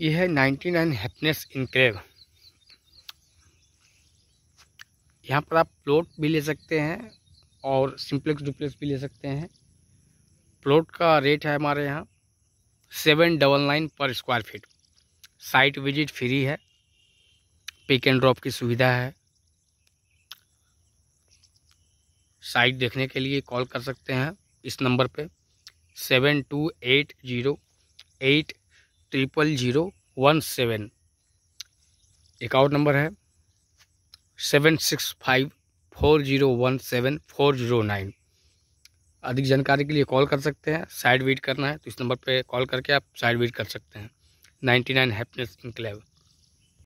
यह है ninety nine happiness इनक्रेव यहाँ पर आप प्लॉट भी ले सकते हैं और सिंप्लेक्स डुप्लेक्स भी ले सकते हैं प्लॉट का रेट है हमारे यहाँ सेवन डबल नाइन पर square feet site visit free है पिक एंड ड्रॉप की सुविधा है साइट देखने के लिए कॉल कर सकते हैं इस नंबर पे seven two eight zero eight triple zero one seven एक और नंबर है seven six five four zero one seven four zero nine अधिक जानकारी के लिए कॉल कर सकते हैं साइड वीट करना है तो इस नंबर पे कॉल करके आप साइड वीट कर सकते हैं नाइन्टी नाइन हैप्पीनेस इंक्लेव